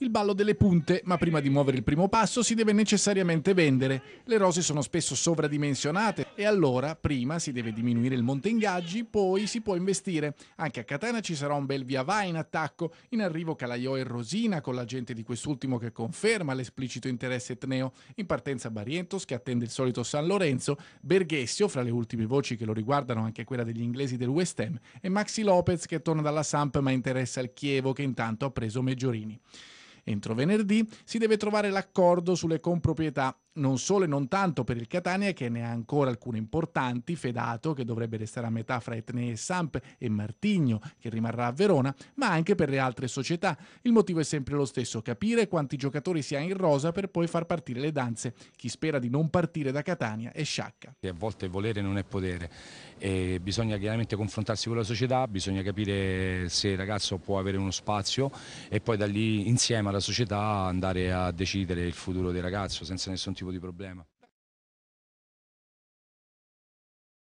Il ballo delle punte, ma prima di muovere il primo passo si deve necessariamente vendere. Le rose sono spesso sovradimensionate e allora prima si deve diminuire il monte ingaggi, poi si può investire. Anche a Catena ci sarà un bel via vai in attacco, in arrivo Calaiò e Rosina con l'agente di quest'ultimo che conferma l'esplicito interesse etneo, in partenza Barientos che attende il solito San Lorenzo, Berghessio fra le ultime voci che lo riguardano anche quella degli inglesi del West Ham e Maxi Lopez che torna dalla Samp ma interessa il Chievo che intanto ha preso Meggiorini. Entro venerdì si deve trovare l'accordo sulle comproprietà non solo e non tanto per il Catania che ne ha ancora alcune importanti, Fedato che dovrebbe restare a metà fra Etnei e Samp e Martigno che rimarrà a Verona, ma anche per le altre società. Il motivo è sempre lo stesso, capire quanti giocatori si ha in rosa per poi far partire le danze. Chi spera di non partire da Catania è sciacca. A volte volere non è potere, e bisogna chiaramente confrontarsi con la società, bisogna capire se il ragazzo può avere uno spazio e poi da lì insieme alla società andare a decidere il futuro del ragazzo senza nessun tipo tipo di problema.